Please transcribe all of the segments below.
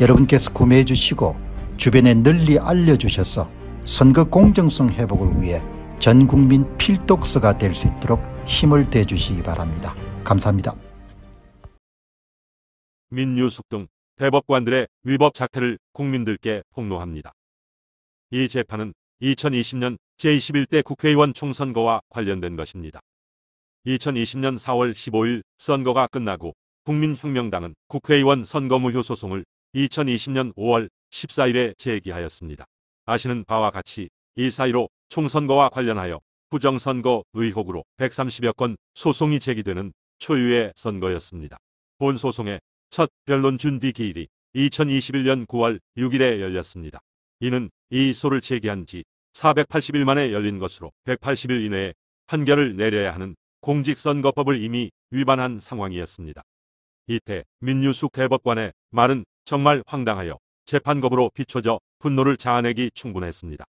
여러분께서 구매해 주시고 주변에 널리 알려주셔서 선거 공정성 회복을 위해 전국민 필독서가 될 수 있도록 힘을 대주시기 바랍니다. 감사합니다. 민유숙 등 대법관들의 위법 작태를 국민들께 폭로합니다. 이 재판은 2020년 제21대 국회의원 총선거와 관련된 것입니다. 2020년 4월 15일 선거가 끝나고 국민혁명당은 국회의원 선거무효 소송을 2020년 5월 14일에 제기하였습니다. 아시는 바와 같이 이사이로 총선거와 관련하여 부정선거 의혹으로 130여 건 소송이 제기되는 초유의 선거였습니다. 본 소송의 첫 변론 준비 기일이 2021년 9월 6일에 열렸습니다. 이는 이 소를 제기한 지 480일 만에 열린 것으로 180일 이내에 판결을 내려야 하는 공직선거법을 이미 위반한 상황이었습니다. 이때 민유숙 대법관의 말은 정말 황당하여 재판검으로 비춰져 분노를 자아내기 충분했습니다.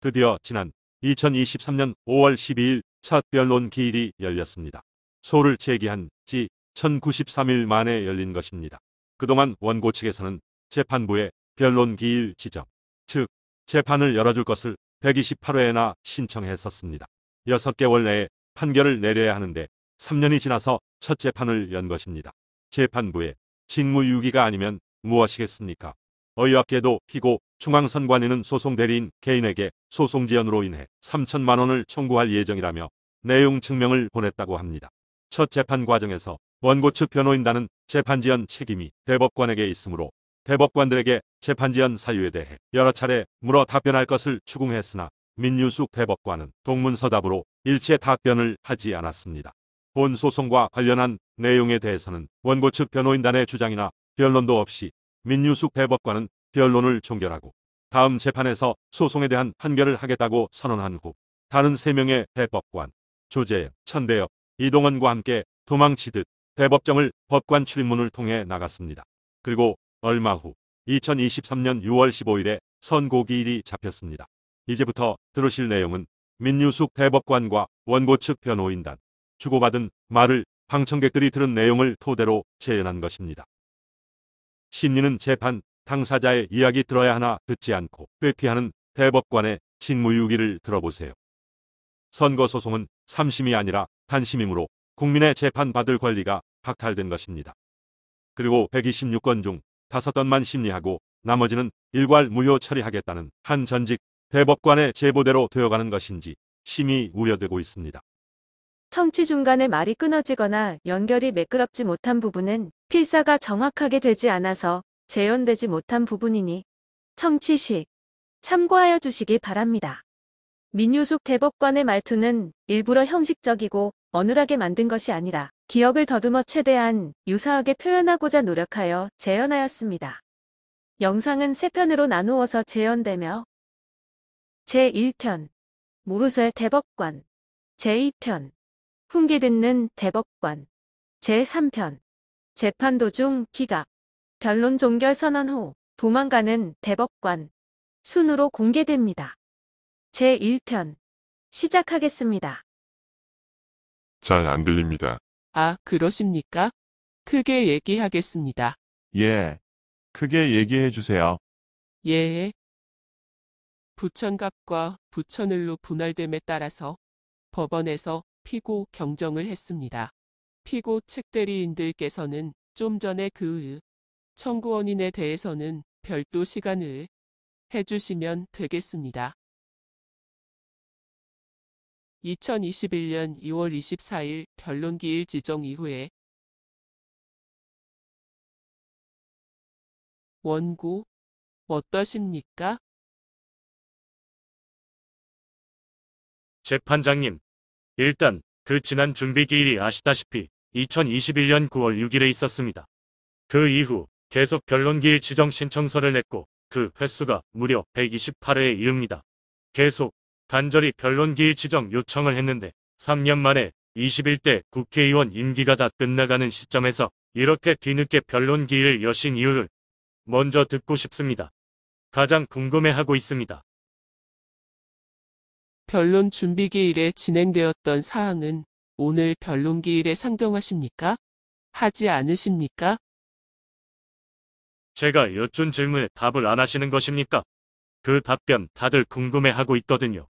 드디어 지난 2023년 5월 12일 첫 변론 기일이 열렸습니다. 소를 제기한 지 1093일 만에 열린 것입니다. 그동안 원고 측에서는 재판부의 변론 기일 지정, 즉 재판을 열어줄 것을 128회나 신청했었습니다. 6개월 내에 판결을 내려야 하는데 3년이 지나서 첫 재판을 연 것입니다. 재판부에 직무유기가 아니면 무엇이겠습니까? 어이없게도 피고 중앙선관위는 소송 대리인 개인에게 소송 지연으로 인해 3천만 원을 청구할 예정이라며 내용 증명을 보냈다고 합니다. 첫 재판 과정에서 원고 측 변호인단은 재판 지연 책임이 대법관에게 있으므로 대법관들에게 재판 지연 사유에 대해 여러 차례 물어 답변할 것을 추궁했으나 민유숙 대법관은 동문서답으로 일체 답변을 하지 않았습니다. 본 소송과 관련한 내용에 대해서는 원고 측 변호인단의 주장이나 변론도 없이 민유숙 대법관은 변론을 종결하고 다음 재판에서 소송에 대한 판결을 하겠다고 선언한 후 다른 3명의 대법관 조재영 천대혁, 이동원과 함께 도망치듯 대법정을 법관 출입문을 통해 나갔습니다. 그리고 얼마 후 2023년 6월 15일에 선고기일이 잡혔습니다. 이제부터 들으실 내용은 민유숙 대법관과 원고 측 변호인단, 주고받은 말을 방청객들이 들은 내용을 토대로 재현한 것입니다. 심리는 재판 당사자의 이야기 들어야 하나 듣지 않고 회피하는 대법관의 직무유기를 들어보세요. 선거소송은 3심이 아니라 단심이므로 국민의 재판받을 권리가 박탈된 것입니다. 그리고 126건 중 5건만 심리하고 나머지는 일괄 무효 처리하겠다는 한 전직 대법관의 제보대로 되어가는 것인지 심히 우려되고 있습니다. 청취 중간에 말이 끊어지거나 연결이 매끄럽지 못한 부분은 필사가 정확하게 되지 않아서 재현되지 못한 부분이니 청취 시 참고하여 주시기 바랍니다. 민유숙 대법관의 말투는 일부러 형식적이고 어눌하게 만든 것이 아니라 기억을 더듬어 최대한 유사하게 표현하고자 노력하여 재현하였습니다. 영상은 세편으로 나누어서 재현되며 제1편 모르쇠 대법관 제2편 훈계 듣는 대법관 제3편 재판 도중 기각 변론 종결 선언 후 도망가는 대법관 순으로 공개됩니다. 제1편 시작하겠습니다. 잘 안 들립니다. 아, 그러십니까? 크게 얘기하겠습니다. 예. 크게 얘기해 주세요. 예. 부천갑과 부천을로 분할됨에 따라서 법원에서 피고 경정을 했습니다. 피고 측대리인들께서는 좀 전에 그의 청구원인에 대해서는 별도 시간을 해주시면 되겠습니다. 2021년 2월 24일 결론기일 지정 이후에 원고 어떠십니까? 재판장님, 일단 그 지난 준비 기일이 아시다시피 2021년 9월 6일에 있었습니다. 그 이후 계속 변론기일 지정 신청서를 냈고 그 횟수가 무려 128회에 이릅니다. 계속 간절히 변론기일 지정 요청을 했는데 3년 만에 21대 국회의원 임기가 다 끝나가는 시점에서 이렇게 뒤늦게 변론기일 여신 이유를 먼저 듣고 싶습니다. 가장 궁금해하고 있습니다. 변론 준비기일에 진행되었던 사항은 오늘 변론기일에 상정하십니까? 하지 않으십니까? 제가 여쭌 질문에 답을 안 하시는 것입니까? 그 답변 다들 궁금해하고 있거든요.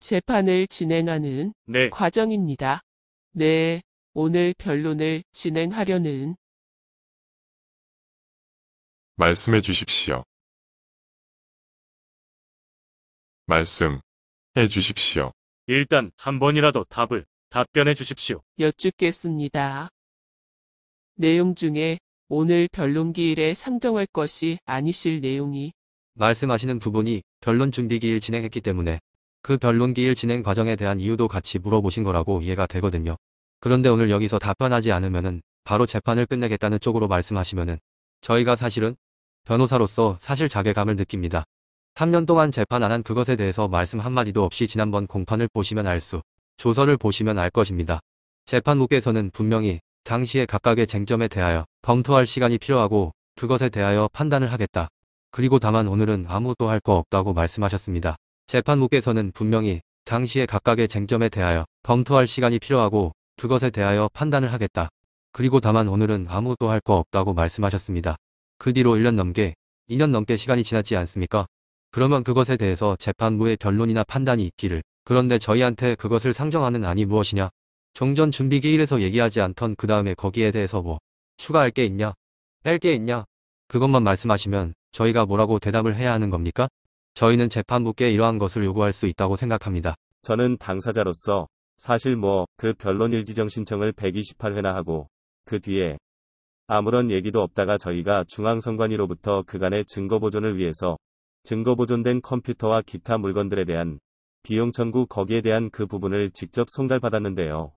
재판을 진행하는 네, 과정입니다. 네, 오늘 변론을 진행하려는 말씀해 주십시오. 말씀. 해 주십시오. 일단 한 번이라도 답을 답변해 주십시오. 여쭙겠습니다. 내용 중에 오늘 변론기일에 상정할 것이 아니실 내용이 말씀하시는 부분이 변론 준비기일 진행했기 때문에 그 변론기일 진행 과정에 대한 이유도 같이 물어보신 거라고 이해가 되거든요. 그런데 오늘 여기서 답변하지 않으면은 바로 재판을 끝내겠다는 쪽으로 말씀하시면은 저희가 사실은 변호사로서 사실 자괴감을 느낍니다. 3년 동안 재판 안 한 그것에 대해서 말씀 한마디도 없이 지난번 공판을 보시면 알 수, 조서를 보시면 알 것입니다. 재판부께서는 분명히 당시의 각각의 쟁점에 대하여 검토할 시간이 필요하고 그것에 대하여 판단을 하겠다. 그리고 다만 오늘은 아무것도 할 거 없다고 말씀하셨습니다. 재판부께서는 분명히 당시의 각각의 쟁점에 대하여 검토할 시간이 필요하고 그것에 대하여 판단을 하겠다. 그리고 다만 오늘은 아무것도 할 거 없다고 말씀하셨습니다. 그 뒤로 1년 넘게, 2년 넘게 시간이 지났지 않습니까? 그러면 그것에 대해서 재판부의 변론이나 판단이 있기를 그런데 저희한테 그것을 상정하는 안이 무엇이냐? 종전 준비 기일에서 얘기하지 않던 그 다음에 거기에 대해서 뭐 추가할 게 있냐? 뺄 게 있냐? 그것만 말씀하시면 저희가 뭐라고 대답을 해야 하는 겁니까? 저희는 재판부께 이러한 것을 요구할 수 있다고 생각합니다. 저는 당사자로서 사실 뭐 그 변론 일지정 신청을 128회나 하고 그 뒤에 아무런 얘기도 없다가 저희가 중앙선관위로부터 그간의 증거 보존을 위해서 증거 보존된 컴퓨터와 기타 물건들에 대한 비용 청구 거기에 대한 그 부분을 직접 송달받았는데요.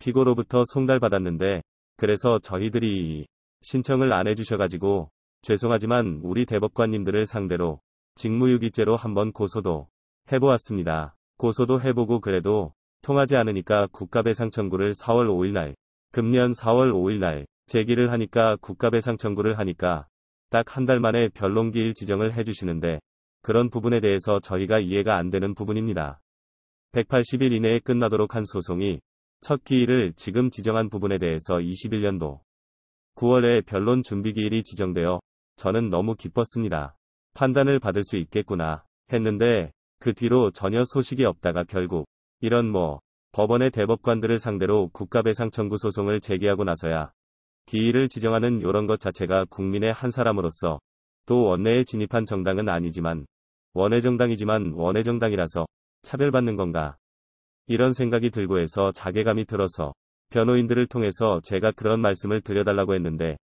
피고로부터 송달받았는데 그래서 저희들이 신청을 안 해주셔가지고 죄송하지만 우리 대법관님들을 상대로 직무유기죄로 한번 고소도 해보았습니다. 고소도 해보고 그래도 통하지 않으니까 국가배상 청구를 4월 5일 날 금년 4월 5일 날 제기를 하니까 국가배상 청구를 하니까 딱한달 만에 변론기일 지정을 해주시는데 그런 부분에 대해서 저희가 이해가 안 되는 부분입니다. 180일 이내에 끝나도록 한 소송이 첫 기일을 지금 지정한 부분에 대해서 21년도 9월에 변론 준비기일이 지정되어 저는 너무 기뻤습니다. 판단을 받을 수 있겠구나 했는데 그 뒤로 전혀 소식이 없다가 결국 이런 뭐 법원의 대법관들을 상대로 국가배상 청구 소송을 제기하고 나서야 기일을 지정하는 이런 것 자체가 국민의 한 사람으로서 또 원내에 진입한 정당은 아니지만 원외 정당이지만 원외 정당이라서 차별받는 건가 이런 생각이 들고 해서 자괴감이 들어서 변호인들을 통해서 제가 그런 말씀을 드려달라고 했는데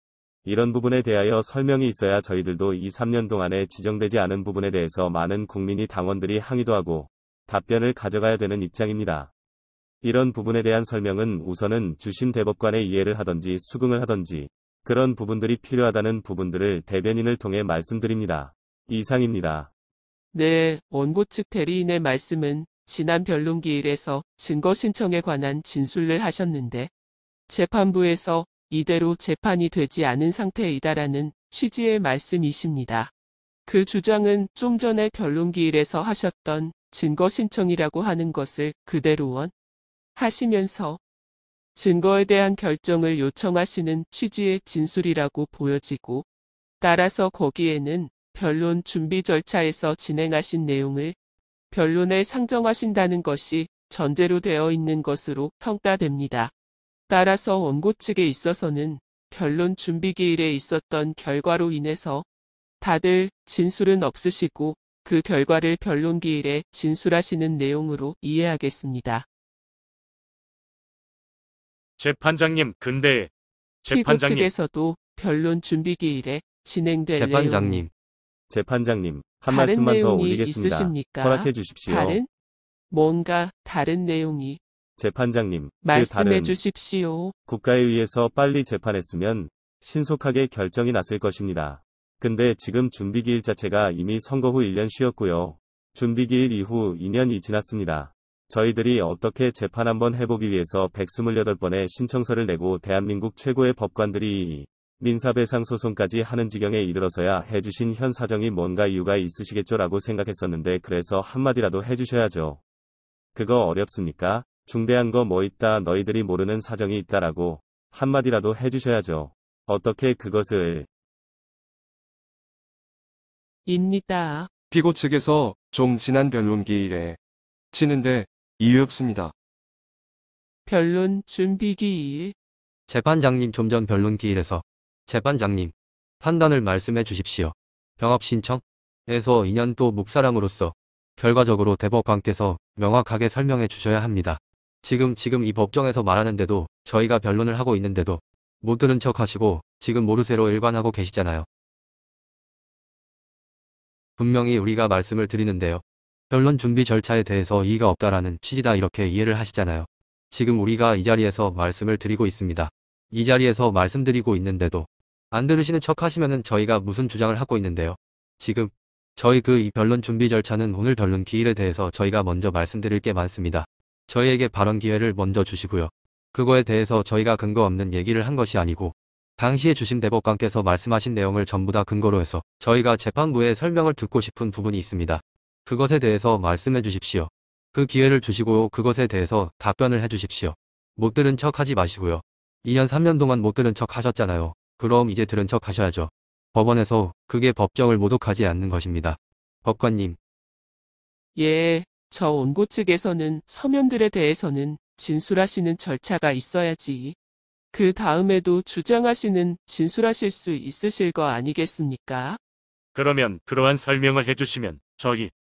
이런 부분에 대하여 설명이 있어야 저희들도 2, 3년 동안에 지정되지 않은 부분에 대해서 많은 국민이 당원들이 항의도 하고 답변을 가져가야 되는 입장입니다. 이런 부분에 대한 설명은 우선은 주심 대법관의 이해를 하든지 수긍을 하든지 그런 부분들이 필요하다는 부분들을 대변인을 통해 말씀드립니다. 이상입니다. 네, 원고 측 대리인의 말씀은 지난 변론기일에서 증거 신청에 관한 진술을 하셨는데 재판부에서 이대로 재판이 되지 않은 상태이다라는 취지의 말씀이십니다. 그 주장은 좀 전에 변론기일에서 하셨던 증거 신청이라고 하는 것을 그대로 원 하시면서 증거에 대한 결정을 요청하시는 취지의 진술이라고 보여지고 따라서 거기에는 변론 준비 절차에서 진행하신 내용을 변론에 상정하신다는 것이 전제로 되어 있는 것으로 평가됩니다. 따라서 원고 측에 있어서는 변론 준비 기일에 있었던 결과로 인해서 다들 진술은 없으시고 그 결과를 변론 기일에 진술하시는 내용으로 이해하겠습니다. 재판장님, 근데 재판장님, 측에서도 변론 준비 기일에 진행될 재판장님, 재판장님, 한 말씀만 더 올리겠습니다. 있으십니까? 허락해 주십시오. 다른 뭔가 다른 내용이 재판장님, 그 말씀해 다른 주십시오. 국가에 의해서 빨리 재판했으면 신속하게 결정이 났을 것입니다. 근데 지금 준비기일 자체가 이미 선거 후 1년 쉬었고요. 준비기일 이후 2년이 지났습니다. 저희들이 어떻게 재판 한번 해보기 위해서 128번의 신청서를 내고 대한민국 최고의 법관들이 민사배상 소송까지 하는 지경에 이르러서야 해주신 현 사정이 뭔가 이유가 있으시겠죠라고 생각했었는데 그래서 한마디라도 해주셔야죠. 그거 어렵습니까? 중대한 거 뭐 있다 너희들이 모르는 사정이 있다라고 한마디라도 해주셔야죠. 어떻게 그것을 입니다. 피고 측에서 좀 지난 변론기일에 치는데 이유없습니다. 변론 준비기일 재판장님 좀 전 변론기일에서 재판장님 판단을 말씀해 주십시오. 병합 신청에서 2년도 묵사람으로서 결과적으로 대법관께서 명확하게 설명해 주셔야 합니다. 지금 지금 이 법정에서 말하는데도 저희가 변론을 하고 있는데도 못 들은 척 하시고 지금 모르쇠로 일관하고 계시잖아요. 분명히 우리가 말씀을 드리는데요. 변론 준비 절차에 대해서 이의가 없다라는 취지다 이렇게 이해를 하시잖아요. 지금 우리가 이 자리에서 말씀을 드리고 있습니다. 이 자리에서 말씀드리고 있는데도 안 들으시는 척 하시면은 저희가 무슨 주장을 하고 있는데요. 지금 저희 그 이 변론 준비 절차는 오늘 변론 기일에 대해서 저희가 먼저 말씀드릴 게 많습니다. 저희에게 발언 기회를 먼저 주시고요. 그거에 대해서 저희가 근거 없는 얘기를 한 것이 아니고 당시에 주신 대법관께서 말씀하신 내용을 전부 다 근거로 해서 저희가 재판부의 설명을 듣고 싶은 부분이 있습니다. 그것에 대해서 말씀해 주십시오. 그 기회를 주시고 그것에 대해서 답변을 해 주십시오. 못 들은 척 하지 마시고요. 2년 3년 동안 못 들은 척 하셨잖아요. 그럼 이제 들은 척 하셔야죠. 법원에서 그게 법정을 모독하지 않는 것입니다. 법관님. 예, 저 원고 측에서는 서면들에 대해서는 진술하시는 절차가 있어야지. 그 다음에도 주장하시는 진술하실 수 있으실 거 아니겠습니까? 그러면 그러한 설명을 해주시면 저희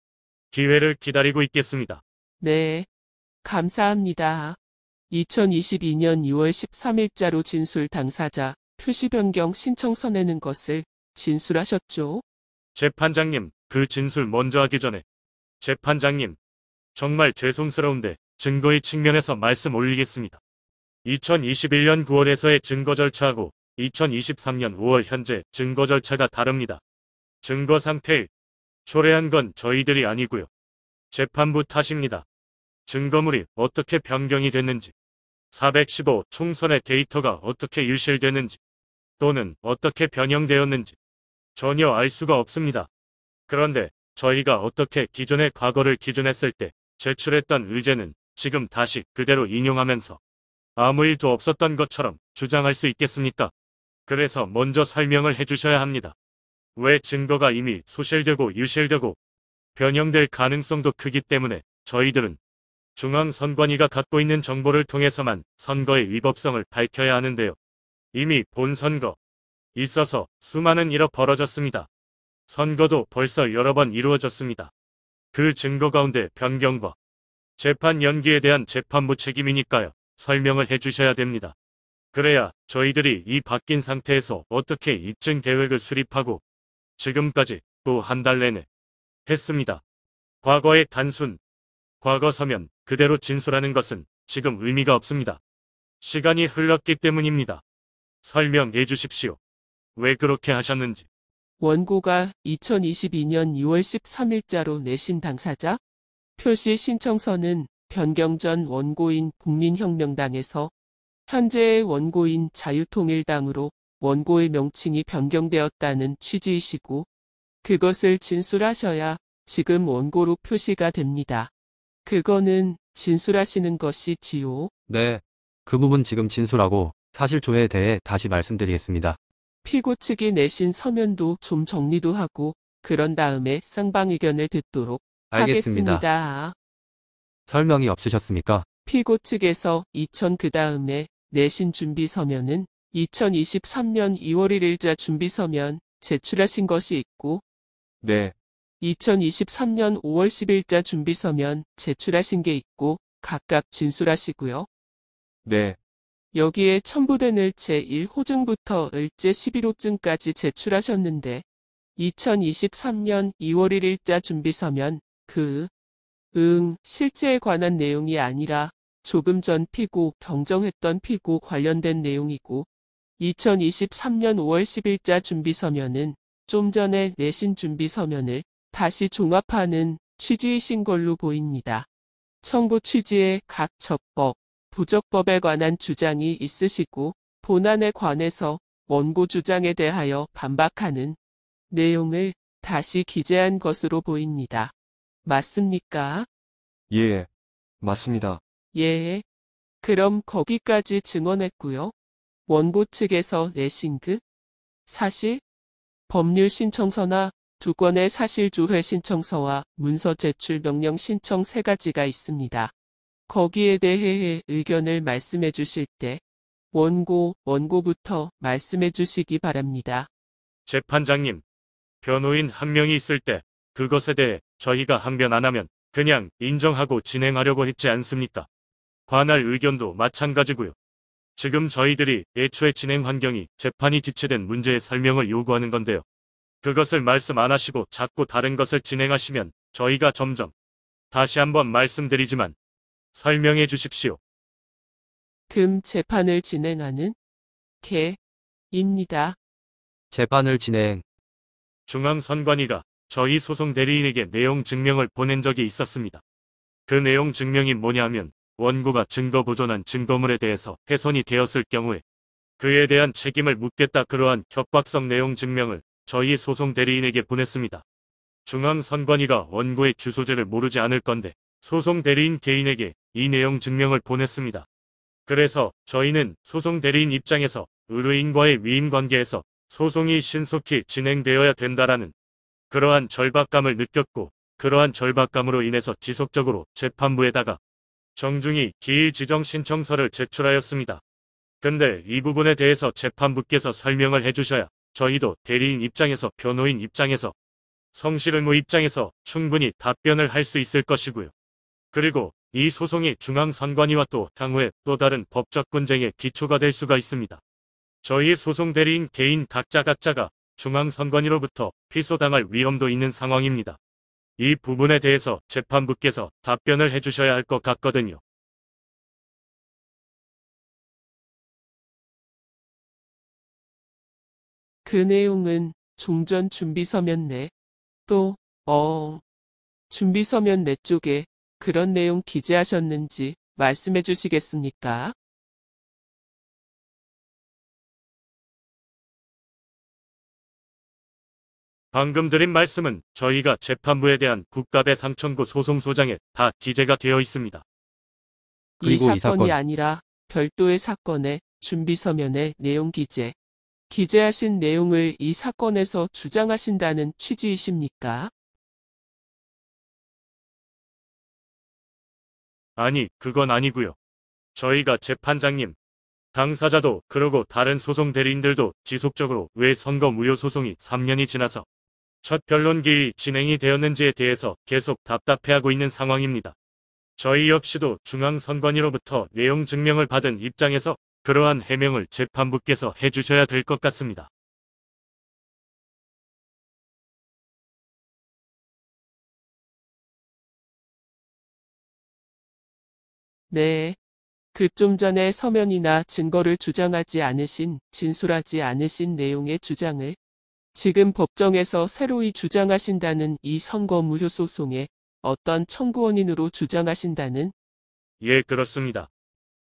기회를 기다리고 있겠습니다. 네. 감사합니다. 2022년 2월 13일자로 진술 당사자 표시 변경 신청서 내는 것을 진술하셨죠? 재판장님, 그 진술 먼저 하기 전에 재판장님, 정말 죄송스러운데 증거의 측면에서 말씀 올리겠습니다. 2021년 9월에서의 증거 절차하고 2023년 5월 현재 증거 절차가 다릅니다. 증거 상태의 초래한 건 저희들이 아니고요. 재판부 탓입니다. 증거물이 어떻게 변경이 됐는지, 415 총선의 데이터가 어떻게 유실됐는지 또는 어떻게 변형되었는지 전혀 알 수가 없습니다. 그런데 저희가 어떻게 기존의 과거를 기준했을 때 제출했던 의제는 지금 다시 그대로 인용하면서 아무 일도 없었던 것처럼 주장할 수 있겠습니까? 그래서 먼저 설명을 해주셔야 합니다. 왜 증거가 이미 수실되고 유실되고 변형될 가능성도 크기 때문에 저희들은 중앙선관위가 갖고 있는 정보를 통해서만 선거의 위법성을 밝혀야 하는데요. 이미 본 선거 있어서 수많은 일어 벌어졌습니다. 선거도 벌써 여러 번 이루어졌습니다. 그 증거 가운데 변경과 재판 연기에 대한 재판부 책임이니까요. 설명을 해주셔야 됩니다. 그래야 저희들이 이 바뀐 상태에서 어떻게 입증 계획을 수립하고 지금까지 또 한 달 내내 했습니다. 과거의 단순 과거 서면 그대로 진술하는 것은 지금 의미가 없습니다. 시간이 흘렀기 때문입니다. 설명해 주십시오. 왜 그렇게 하셨는지. 원고가 2022년 2월 13일자로 내신 당사자 표시 신청서는 변경 전 원고인 국민혁명당에서 현재의 원고인 자유통일당으로 원고의 명칭이 변경되었다는 취지이시고 그것을 진술하셔야 지금 원고로 표시가 됩니다. 그거는 진술하시는 것이지요. 네. 그 부분 지금 진술하고 사실조회에 대해 다시 말씀드리겠습니다. 피고 측이 내신 서면도 좀 정리도 하고 그런 다음에 쌍방 의견을 듣도록 알겠습니다. 하겠습니다. 설명이 없으셨습니까? 피고 측에서 2000 그 다음에 내신 준비 서면은 2023년 2월 1일자 준비서면 제출하신 것이 있고 네. 2023년 5월 10일자 준비서면 제출하신 게 있고 각각 진술하시고요. 네. 여기에 첨부된 을제 1호증부터 을제 11호증까지 제출하셨는데 2023년 2월 1일자 준비서면 그, 응, 실제에 관한 내용이 아니라 조금 전 피고, 경정했던 피고 관련된 내용이고 2023년 5월 10일자 준비서면은 좀 전에 내신 준비서면을 다시 종합하는 취지이신 걸로 보입니다. 청구 취지에 각 적법, 부적법에 관한 주장이 있으시고 본안에 관해서 원고 주장에 대하여 반박하는 내용을 다시 기재한 것으로 보입니다. 맞습니까? 예, 맞습니다. 예, 그럼 거기까지 증언했고요. 원고 측에서 내신 그 사실 법률 신청서나 두 건의 사실조회 신청서와 문서 제출 명령 신청 세 가지가 있습니다. 거기에 대해 의견을 말씀해 주실 때 원고, 원고부터 말씀해 주시기 바랍니다. 재판장님, 변호인 한 명이 있을 때 그것에 대해 저희가 항변 안 하면 그냥 인정하고 진행하려고 했지 않습니까? 관할 의견도 마찬가지고요. 지금 저희들이 애초에 진행 환경이 재판이 지체된 문제의 설명을 요구하는 건데요. 그것을 말씀 안 하시고 자꾸 다른 것을 진행하시면 저희가 점점 다시 한번 말씀드리지만 설명해 주십시오. 금 재판을 진행하는 개입니다. 재판을 진행, 중앙선관위가 저희 소송 대리인에게 내용 증명을 보낸 적이 있었습니다. 그 내용 증명이 뭐냐 하면 원고가 증거 보존한 증거물에 대해서 훼손이 되었을 경우에 그에 대한 책임을 묻겠다 그러한 협박성 내용 증명을 저희 소송 대리인에게 보냈습니다. 중앙선관위가 원고의 주소지를 모르지 않을 건데 소송 대리인 개인에게 이 내용 증명을 보냈습니다. 그래서 저희는 소송 대리인 입장에서 의뢰인과의 위임관계에서 소송이 신속히 진행되어야 된다라는 그러한 절박감을 느꼈고 그러한 절박감으로 인해서 지속적으로 재판부에다가 정중히 기일 지정 신청서를 제출하였습니다. 근데 이 부분에 대해서 재판부께서 설명을 해주셔야 저희도 대리인 입장에서 변호인 입장에서 성실의무 입장에서 충분히 답변을 할 수 있을 것이고요. 그리고 이 소송이 중앙선관위와 또 향후에 또 다른 법적 분쟁의 기초가 될 수가 있습니다. 저희 소송 대리인 개인 각자 각자가 중앙선관위로부터 피소당할 위험도 있는 상황입니다. 이 부분에 대해서 재판부께서 답변을 해주셔야 할 것 같거든요. 그 내용은 종전 준비서면 내, 또, 어, 준비서면 내 쪽에 그런 내용 기재하셨는지 말씀해 주시겠습니까? 방금 드린 말씀은 저희가 재판부에 대한 국가배상 청구 소송 소장에 다 기재가 되어 있습니다. 이 그리고 이 사건이 사건. 아니라 별도의 사건의 준비 서면의 내용 기재. 기재하신 내용을 이 사건에서 주장하신다는 취지이십니까? 아니, 그건 아니고요. 저희가 재판장님, 당사자도 그러고 다른 소송 대리인들도 지속적으로 왜 선거 무효 소송이 3년이 지나서 첫 변론기의 진행이 되었는지에 대해서 계속 답답해하고 있는 상황입니다. 저희 역시도 중앙선관위로부터 내용 증명을 받은 입장에서 그러한 해명을 재판부께서 해주셔야 될 것 같습니다. 네. 그 좀 전에 서면이나 증거를 주장하지 않으신, 진술하지 않으신 내용의 주장을 지금 법정에서 새로이 주장하신다는 이 선거 무효 소송에 어떤 청구원인으로 주장하신다는? 예, 그렇습니다.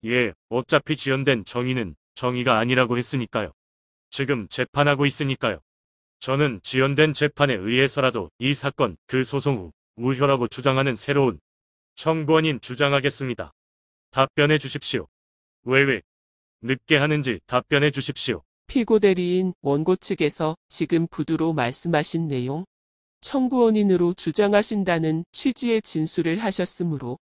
예, 어차피 지연된 정의는 정의가 아니라고 했으니까요. 지금 재판하고 있으니까요. 저는 지연된 재판에 의해서라도 이 사건, 그 소송 후 무효라고 주장하는 새로운 청구원인 주장하겠습니다. 답변해 주십시오. 왜 왜 늦게 하는지 답변해 주십시오. 피고 대리인 원고 측에서 지금 부두로 말씀하신 내용, 청구원인으로 주장하신다는 취지의 진술을 하셨으므로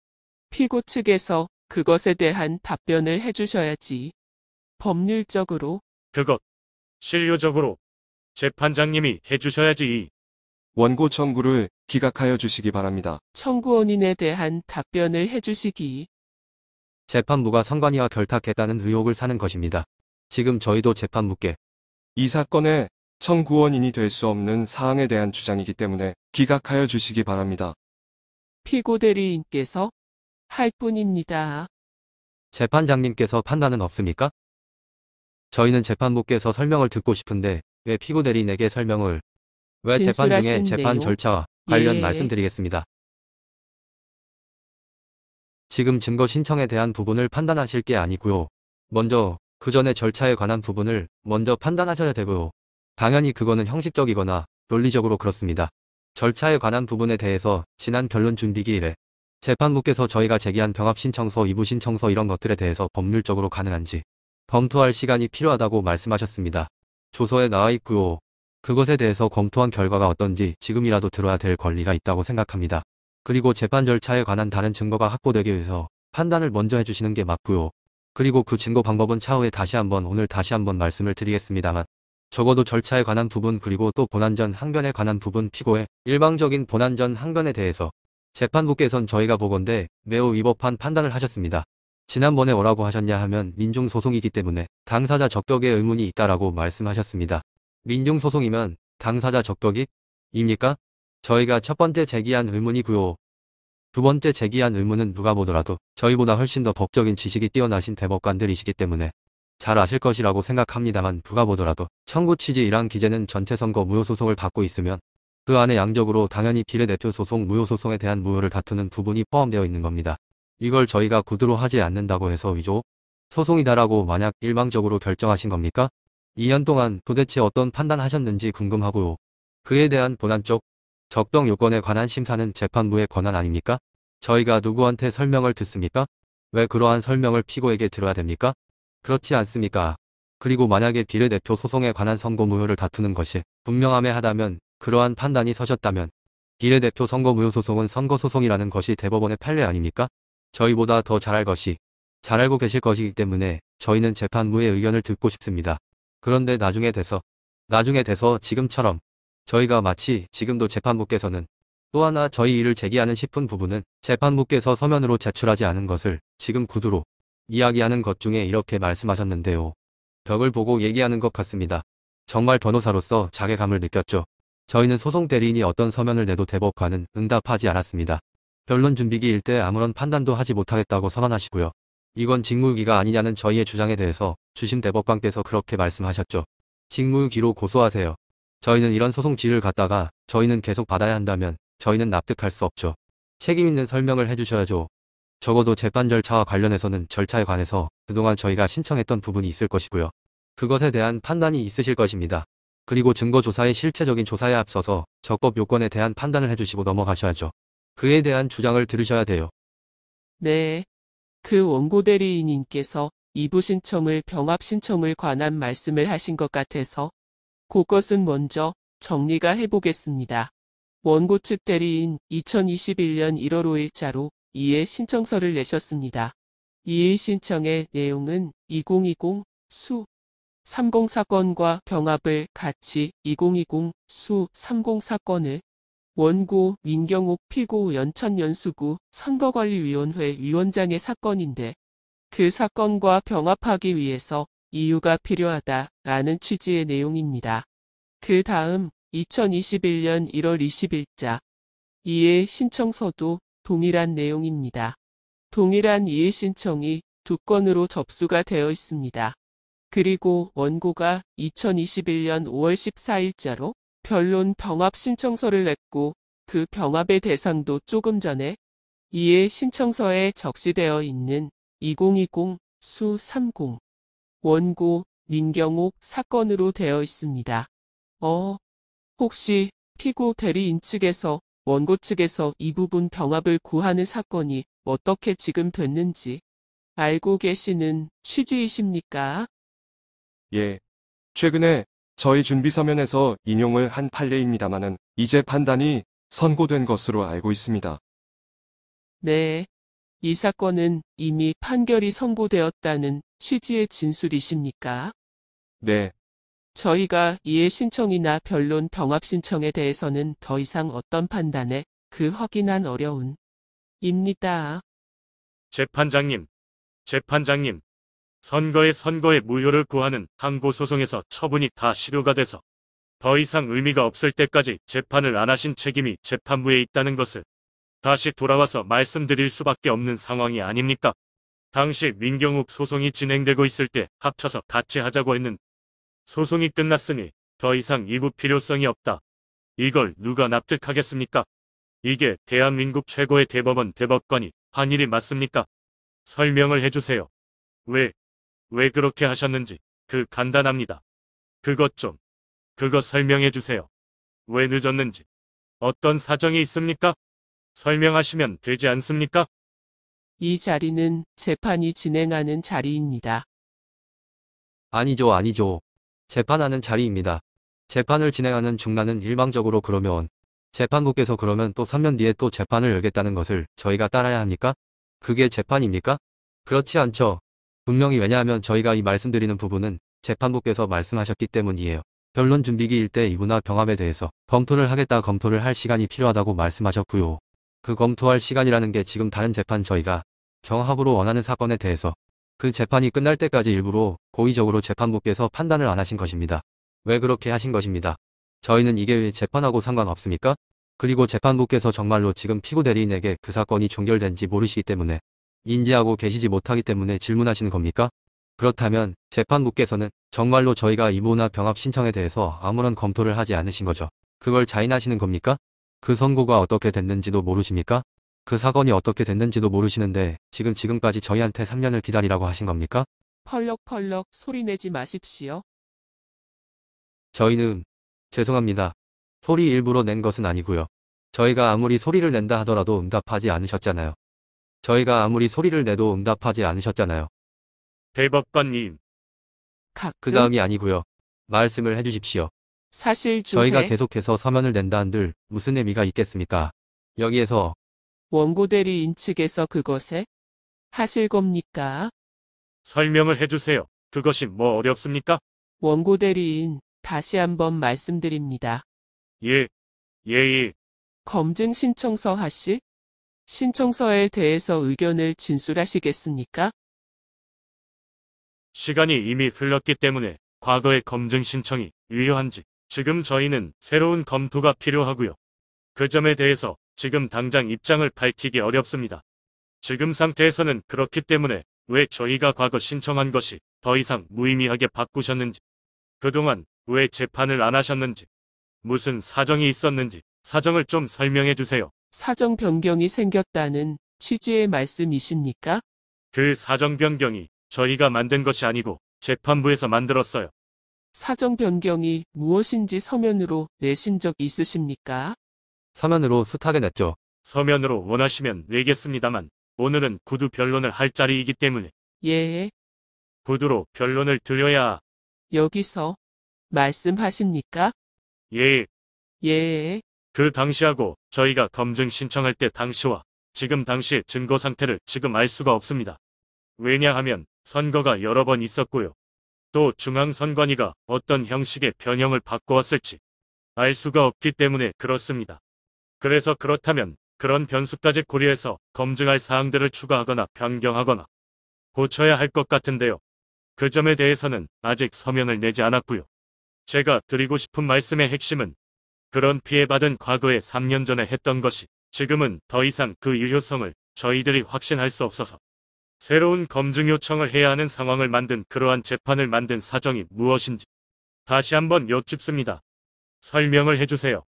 피고 측에서 그것에 대한 답변을 해주셔야지 법률적으로 그것 실효적으로 재판장님이 해주셔야지 원고 청구를 기각하여 주시기 바랍니다. 청구원인에 대한 답변을 해주시기 재판부가 선관위와 결탁했다는 의혹을 사는 것입니다. 지금 저희도 재판부께 이 사건의 청구원인이 될 수 없는 사항에 대한 주장이기 때문에 기각하여 주시기 바랍니다. 피고 대리인께서 할 뿐입니다. 재판장님께서 판단은 없습니까? 저희는 재판부께서 설명을 듣고 싶은데 왜 피고 대리인에게 설명을 왜 재판 중에 재판 절차와 관련 예. 말씀드리겠습니다. 지금 증거 신청에 대한 부분을 판단하실 게 아니고요. 먼저 그 전에 절차에 관한 부분을 먼저 판단하셔야 되고요. 당연히 그거는 형식적이거나 논리적으로 그렇습니다. 절차에 관한 부분에 대해서 지난 변론 준비기 일에 재판부께서 저희가 제기한 병합신청서, 이부신청서 이런 것들에 대해서 법률적으로 가능한지 검토할 시간이 필요하다고 말씀하셨습니다. 조서에 나와 있고요. 그것에 대해서 검토한 결과가 어떤지 지금이라도 들어야 될 권리가 있다고 생각합니다. 그리고 재판 절차에 관한 다른 증거가 확보되기 위해서 판단을 먼저 해주시는 게 맞고요. 그리고 그 증거 방법은 차후에 다시 한번 오늘 다시 한번 말씀을 드리겠습니다만 적어도 절차에 관한 부분 그리고 또 본안전 항변에 관한 부분 피고의 일방적인 본안전 항변에 대해서 재판부께선 저희가 보건데 매우 위법한 판단을 하셨습니다. 지난번에 뭐라고 하셨냐 하면 민중소송이기 때문에 당사자 적격의 의문이 있다라고 말씀하셨습니다. 민중소송이면 당사자 적격이 입니까? 저희가 첫 번째 제기한 의문이구요. 두 번째 제기한 의문은 누가 보더라도 저희보다 훨씬 더 법적인 지식이 뛰어나신 대법관들이시기 때문에 잘 아실 것이라고 생각합니다만 누가 보더라도 청구 취지 이란 기재는 전체 선거 무효소송을 받고 있으면 그 안에 양적으로 당연히 비례대표 소송 무효소송에 대한 무효를 다투는 부분이 포함되어 있는 겁니다. 이걸 저희가 구두로 하지 않는다고 해서 위조 소송이다라고 만약 일방적으로 결정하신 겁니까? 2년 동안 도대체 어떤 판단하셨는지 궁금하고요. 그에 대한 본안 쪽 적병 요건에 관한 심사는 재판부의 권한 아닙니까? 저희가 누구한테 설명을 듣습니까? 왜 그러한 설명을 피고에게 들어야 됩니까? 그렇지 않습니까? 그리고 만약에 비례대표 소송에 관한 선거 무효를 다투는 것이 분명함에하다면 그러한 판단이 서셨다면 비례대표 선거 무효 소송은 선거 소송이라는 것이 대법원의 판례 아닙니까? 저희보다 더 잘할 것이 잘 알고 계실 것이기 때문에 저희는 재판부의 의견을 듣고 싶습니다. 그런데 나중에 돼서 나중에 돼서 지금처럼 저희가 마치 지금도 재판부께서는 또 하나 저희 일을 제기하는 싶은 부분은 재판부께서 서면으로 제출하지 않은 것을 지금 구두로 이야기하는 것 중에 이렇게 말씀하셨는데요. 벽을 보고 얘기하는 것 같습니다. 정말 변호사로서 자괴감을 느꼈죠. 저희는 소송 대리인이 어떤 서면을 내도 대법관은 응답하지 않았습니다. 변론 준비기일 때 아무런 판단도 하지 못하겠다고 선언하시고요. 이건 직무유기가 아니냐는 저희의 주장에 대해서 주심 대법관께서 그렇게 말씀하셨죠. 직무유기로 고소하세요. 저희는 이런 소송 지를 갖다가 저희는 계속 받아야 한다면 저희는 납득할 수 없죠. 책임있는 설명을 해주셔야죠. 적어도 재판 절차와 관련해서는 절차에 관해서 그동안 저희가 신청했던 부분이 있을 것이고요. 그것에 대한 판단이 있으실 것입니다. 그리고 증거조사의 실체적인 조사에 앞서서 적법 요건에 대한 판단을 해주시고 넘어가셔야죠. 그에 대한 주장을 들으셔야 돼요. 네. 그 원고 대리인님께서 이부 신청을 병합 신청을 관한 말씀을 하신 것 같아서 그것은 먼저 정리가 해보겠습니다. 원고 측 대리인 2021년 1월 5일자로 이에 신청서를 내셨습니다. 이의 신청의 내용은 2020 수 30 사건과 병합을 같이 2020 수 30 사건을 원고 민경욱 피고 연천 연수구 선거관리위원회 위원장의 사건인데 그 사건과 병합하기 위해서 이유가 필요하다 라는 취지의 내용입니다. 그 다음 2021년 1월 20일자 이해 신청서도 동일한 내용입니다. 동일한 이해 신청이 두 건으로 접수가 되어 있습니다. 그리고 원고가 2021년 5월 14일자로 변론 병합 신청서를 냈고 그 병합의 대상도 조금 전에 이에 신청서에 적시되어 있는 2020수30 원고 민경옥 사건으로 되어 있습니다. 어, 혹시 피고 대리인 측에서 원고 측에서 이 부분 병합을 구하는 사건이 어떻게 지금 됐는지 알고 계시는 취지이십니까? 예. 최근에 저희 준비 서면에서 인용을 한 판례입니다마는 이제 판단이 선고된 것으로 알고 있습니다. 네. 이 사건은 이미 판결이 선고되었다는 취지의 진술이십니까? 네. 저희가 이해 신청이나 변론 병합 신청에 대해서는 더 이상 어떤 판단에 그 확인한 어려운 입니다. 재판장님, 재판장님, 선거의 선거의 무효를 구하는 항고소송에서 처분이 다 실효가 돼서 더 이상 의미가 없을 때까지 재판을 안 하신 책임이 재판부에 있다는 것을 다시 돌아와서 말씀드릴 수밖에 없는 상황이 아닙니까? 당시 민경욱 소송이 진행되고 있을 때 합쳐서 같이 하자고 했는 소송이 끝났으니 더 이상 이부 필요성이 없다. 이걸 누가 납득하겠습니까? 이게 대한민국 최고의 대법원 대법관이 한 일이 맞습니까? 설명을 해주세요. 왜, 왜 그렇게 하셨는지 그 간단합니다. 그것 좀, 그것 설명해주세요. 왜 늦었는지, 어떤 사정이 있습니까? 설명하시면 되지 않습니까? 이 자리는 재판이 진행하는 자리입니다. 아니죠, 아니죠. 재판하는 자리입니다. 재판을 진행하는 중란은 일방적으로 그러면 재판부께서 그러면 또 3년 뒤에 또 재판을 열겠다는 것을 저희가 따라야 합니까? 그게 재판입니까? 그렇지 않죠. 분명히 왜냐하면 저희가 이 말씀드리는 부분은 재판부께서 말씀하셨기 때문이에요. 변론 준비기일 때 이분화 병합에 대해서 검토를 하겠다 검토를 할 시간이 필요하다고 말씀하셨고요. 그 검토할 시간이라는 게 지금 다른 재판 저희가 경합으로 원하는 사건에 대해서 그 재판이 끝날 때까지 일부러 고의적으로 재판부께서 판단을 안 하신 것입니다. 왜 그렇게 하신 것입니다. 저희는 이게 왜 재판하고 상관없습니까? 그리고 재판부께서 정말로 지금 피고 대리인에게 그 사건이 종결된지 모르시기 때문에 인지하고 계시지 못하기 때문에 질문하시는 겁니까? 그렇다면 재판부께서는 정말로 저희가 이모나 병합 신청에 대해서 아무런 검토를 하지 않으신 거죠. 그걸 자인하시는 겁니까? 그 선고가 어떻게 됐는지도 모르십니까? 그 사건이 어떻게 됐는지도 모르시는데 지금 지금까지 저희한테 3년을 기다리라고 하신 겁니까? 펄럭펄럭 소리내지 마십시오. 저희는 죄송합니다. 소리 일부러 낸 것은 아니고요. 저희가 아무리 소리를 낸다 하더라도 응답하지 않으셨잖아요. 저희가 아무리 소리를 내도 응답하지 않으셨잖아요. 대법관님. 가그 다음이 아니고요. 말씀을 해주십시오. 사실 주회 저희가 계속해서 서면을 낸다 한들 무슨 의미가 있겠습니까? 여기에서 원고 대리인 측에서 그것에 하실 겁니까? 설명을 해주세요. 그것이 뭐 어렵습니까? 원고 대리인 다시 한번 말씀드립니다. 예, 예예. 예. 검증 신청서 하실? 신청서에 대해서 의견을 진술하시겠습니까? 시간이 이미 흘렀기 때문에 과거의 검증 신청이 유효한지 지금 저희는 새로운 검토가 필요하고요. 그 점에 대해서 지금 당장 입장을 밝히기 어렵습니다. 지금 상태에서는 그렇기 때문에 왜 저희가 과거 신청한 것이 더 이상 무의미하게 바꾸셨는지, 그동안 왜 재판을 안 하셨는지, 무슨 사정이 있었는지 사정을 좀 설명해 주세요. 사정 변경이 생겼다는 취지의 말씀이십니까? 그 사정 변경이 저희가 만든 것이 아니고 재판부에서 만들었어요. 사정 변경이 무엇인지 서면으로 내신 적 있으십니까? 서면으로 수탁을 냈죠. 서면으로 원하시면 내겠습니다만 오늘은 구두 변론을 할 자리이기 때문에 예, 구두로 변론을 드려야 여기서 말씀하십니까? 예, 예, 그 당시하고 저희가 검증 신청할 때 당시와 지금 당시 증거 상태를 지금 알 수가 없습니다. 왜냐하면 선거가 여러 번 있었고요. 또 중앙선관위가 어떤 형식의 변형을 바꾸었을지알 수가 없기 때문에 그렇습니다. 그래서 그렇다면 그런 변수까지 고려해서 검증할 사항들을 추가하거나 변경하거나 고쳐야 할 것 같은데요. 그 점에 대해서는 아직 서면을 내지 않았고요. 제가 드리고 싶은 말씀의 핵심은 그런 피해받은 과거에 3년 전에 했던 것이 지금은 더 이상 그 유효성을 저희들이 확신할 수 없어서 새로운 검증 요청을 해야 하는 상황을 만든 그러한 재판을 만든 사정이 무엇인지 다시 한번 여쭙습니다. 설명을 해주세요.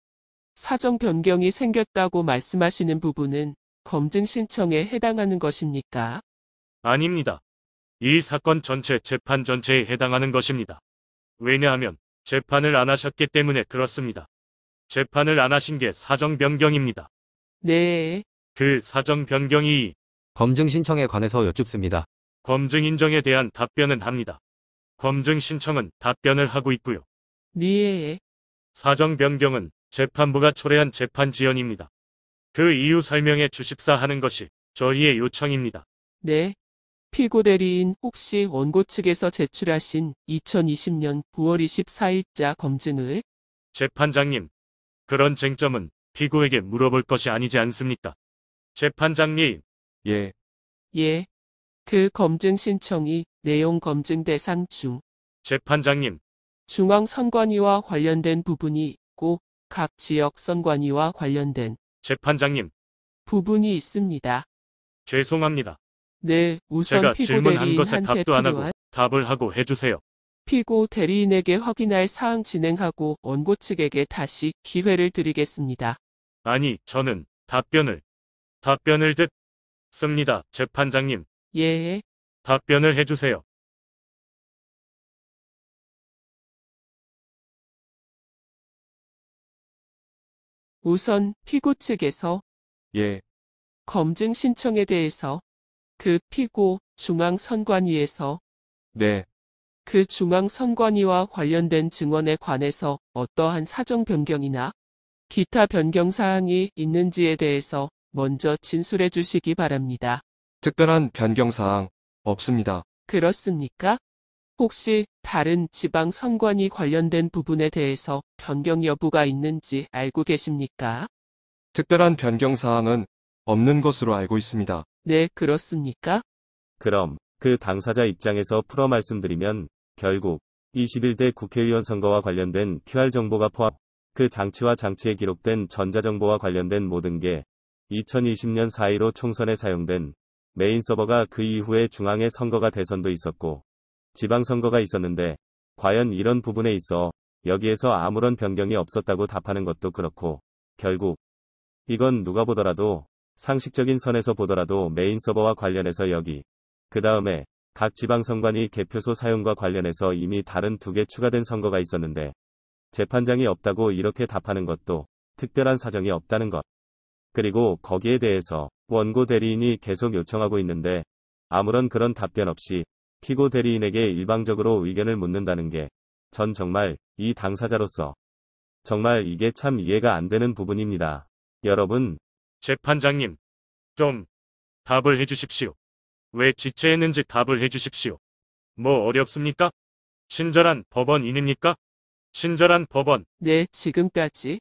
사정 변경이 생겼다고 말씀하시는 부분은 검증 신청에 해당하는 것입니까? 아닙니다. 이 사건 전체 재판 전체에 해당하는 것입니다. 왜냐하면 재판을 안 하셨기 때문에 그렇습니다. 재판을 안 하신 게 사정 변경입니다. 네. 그 사정 변경이 검증 신청에 관해서 여쭙습니다. 검증 인정에 대한 답변은 합니다. 검증 신청은 답변을 하고 있고요. 미 사정 변경은 재판부가 초래한 재판 지연입니다. 그 이유 설명해 주십사 하는 것이 저희의 요청입니다. 네. 피고 대리인 혹시 원고 측에서 제출하신 2020년 9월 24일자 검증을 재판장님, 그런 쟁점은 피고에게 물어볼 것이 아니지 않습니까? 재판장님, 예. 예. 그 검증 신청이 내용 검증 대상 중 재판장님, 중앙선관위와 관련된 부분이 있고 각 지역 선관위와 관련된 재판장님, 부분이 있습니다. 죄송합니다. 네, 우선 제가 피고 질문한 것에 답도 안 하고 답을 하고 해주세요. 피고 대리인에게 확인할 사항 진행하고 원고 측에게 다시 기회를 드리겠습니다. 아니, 저는 답변을, 답변을 듣, 습니다 재판장님. 예. 답변을 해주세요. 우선 피고 측에서 예. 검증 신청에 대해서 그 피고 중앙선관위에서 네. 그 중앙선관위와 관련된 증언에 관해서 어떠한 사정 변경이나 기타 변경 사항이 있는지에 대해서 먼저 진술해 주시기 바랍니다. 특별한 변경사항 없습니다. 그렇습니까? 혹시 다른 지방 선관위 관련된 부분에 대해서 변경 여부가 있는지 알고 계십니까? 특별한 변경사항은 없는 것으로 알고 있습니다. 네, 그렇습니까? 그럼 그 당사자 입장에서 풀어 말씀드리면 결국 21대 국회의원 선거와 관련된 QR 정보가 포함 그 장치와 장치에 기록된 전자정보와 관련된 모든 게 2020년 4.15 총선에 사용된 메인 서버가 그 이후에 중앙의 선거가 대선도 있었고 지방선거가 있었는데 과연 이런 부분에 있어 여기에서 아무런 변경이 없었다고 답하는 것도 그렇고 결국 이건 누가 보더라도 상식적인 선에서 보더라도 메인 서버와 관련해서 여기 그 다음에 각 지방선관위 개표소 사용과 관련해서 이미 다른 두 개 추가된 선거가 있었는데 재판장이 없다고 이렇게 답하는 것도 특별한 사정이 없다는 것. 그리고 거기에 대해서 원고 대리인이 계속 요청하고 있는데 아무런 그런 답변 없이 피고 대리인에게 일방적으로 의견을 묻는다는 게 전 정말 이 당사자로서 정말 이게 참 이해가 안 되는 부분입니다. 여러분 재판장님 좀 답을 해주십시오. 왜 지체했는지 답을 해주십시오. 뭐 어렵습니까? 친절한 법원인입니까? 친절한 법원. 네, 지금까지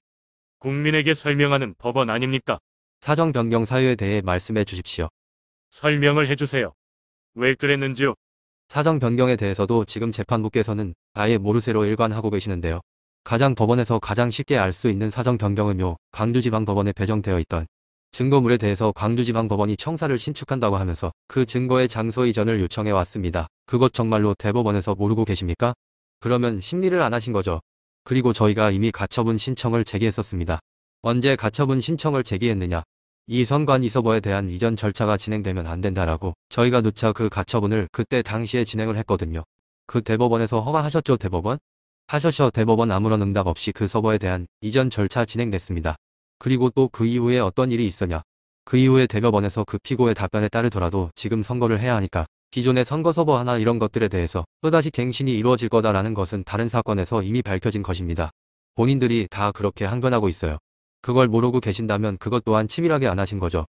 국민에게 설명하는 법원 아닙니까? 사정 변경 사유에 대해 말씀해 주십시오. 설명을 해주세요. 왜 그랬는지요? 사정 변경에 대해서도 지금 재판부께서는 아예 모르쇠로 일관하고 계시는데요. 가장 법원에서 가장 쉽게 알 수 있는 사정 변경은요. 광주지방법원에 배정되어 있던 증거물에 대해서 광주지방법원이 청사를 신축한다고 하면서 그 증거의 장소 이전을 요청해 왔습니다. 그것 정말로 대법원에서 모르고 계십니까? 그러면 심리를 안 하신 거죠. 그리고 저희가 이미 가처분 신청을 제기했었습니다. 언제 가처분 신청을 제기했느냐. 이 선관 이서버에 대한 이전 절차가 진행되면 안 된다라고 저희가 누차 그 가처분을 그때 당시에 진행을 했거든요. 그 대법원에서 허가하셨죠 대법원? 하셔셔 대법원 아무런 응답 없이 그 서버에 대한 이전 절차 진행됐습니다. 그리고 또 그 이후에 어떤 일이 있었냐. 그 이후에 대법원에서 그 피고의 답변에 따르더라도 지금 선거를 해야 하니까 기존의 선거서버 하나 이런 것들에 대해서 또다시 갱신이 이루어질 거다라는 것은 다른 사건에서 이미 밝혀진 것입니다. 본인들이 다 그렇게 항변하고 있어요. 그걸 모르고 계신다면 그것 또한 치밀하게 안 하신 거죠.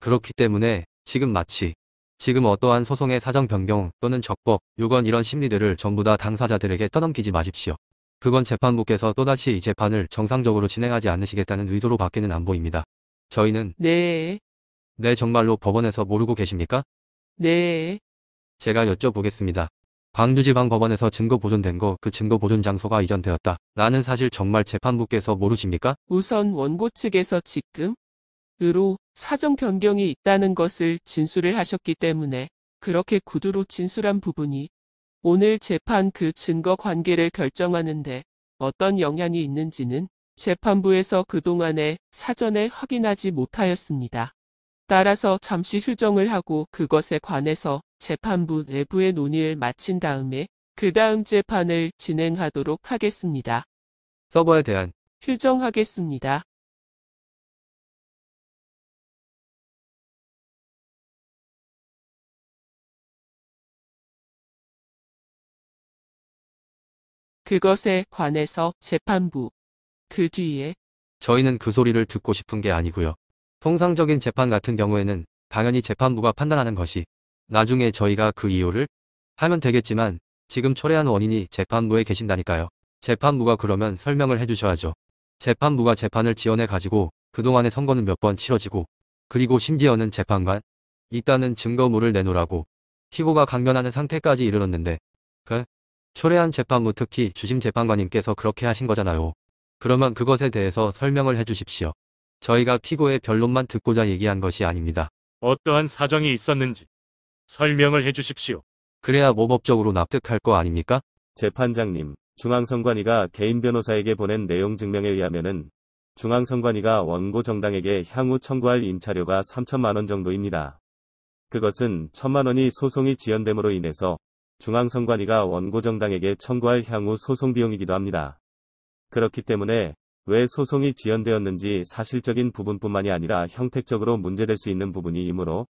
그렇기 때문에 지금 마치 지금 어떠한 소송의 사정 변경 또는 적법, 요건 이런 심리들을 전부 다 당사자들에게 떠넘기지 마십시오. 그건 재판부께서 또다시 이 재판을 정상적으로 진행하지 않으시겠다는 의도로 밖에는 안 보입니다. 저희는 네. 네 정말로 법원에서 모르고 계십니까? 네. 제가 여쭤보겠습니다. 광주지방법원에서 증거 보존된 거 그 증거 보존 장소가 이전되었다. 라는 사실 정말 재판부께서 모르십니까? 우선 원고 측에서 지금 으로 사정 변경이 있다는 것을 진술을 하셨기 때문에 그렇게 구두로 진술한 부분이 오늘 재판 그 증거 관계를 결정하는데 어떤 영향이 있는지는 재판부에서 그동안에 사전에 확인하지 못하였습니다. 따라서 잠시 휴정을 하고 그것에 관해서 재판부 내부의 논의를 마친 다음에 그 다음 재판을 진행하도록 하겠습니다. 서버에 대한 휴정하겠습니다. 그것에 관해서 재판부 그 뒤에 저희는 그 소리를 듣고 싶은 게 아니고요. 통상적인 재판 같은 경우에는 당연히 재판부가 판단하는 것이 나중에 저희가 그 이유를 하면 되겠지만 지금 초래한 원인이 재판부에 계신다니까요. 재판부가 그러면 설명을 해주셔야죠. 재판부가 재판을 지원해가지고 그동안의 선거는 몇 번 치러지고 그리고 심지어는 재판관 일단은 증거물을 내놓으라고 피고가 강변하는 상태까지 이르렀는데 그 초래한 재판부 특히 주심 재판관님께서 그렇게 하신 거잖아요. 그러면 그것에 대해서 설명을 해주십시오. 저희가 피고의 변론만 듣고자 얘기한 것이 아닙니다. 어떠한 사정이 있었는지 설명을 해주십시오. 그래야 모법적으로 납득할 거 아닙니까? 재판장님, 중앙선관위가 개인 변호사에게 보낸 내용 증명에 의하면은 중앙선관위가 원고 정당에게 향후 청구할 임차료가 3천만 원 정도입니다. 그것은 천만 원이 소송이 지연됨으로 인해서 중앙선관위가 원고 정당에게 청구할 향후 소송 비용이기도 합니다. 그렇기 때문에 왜 소송이 지연되었는지 사실적인 부분뿐만이 아니라 형태적으로 문제될 수 있는 부분이 이므로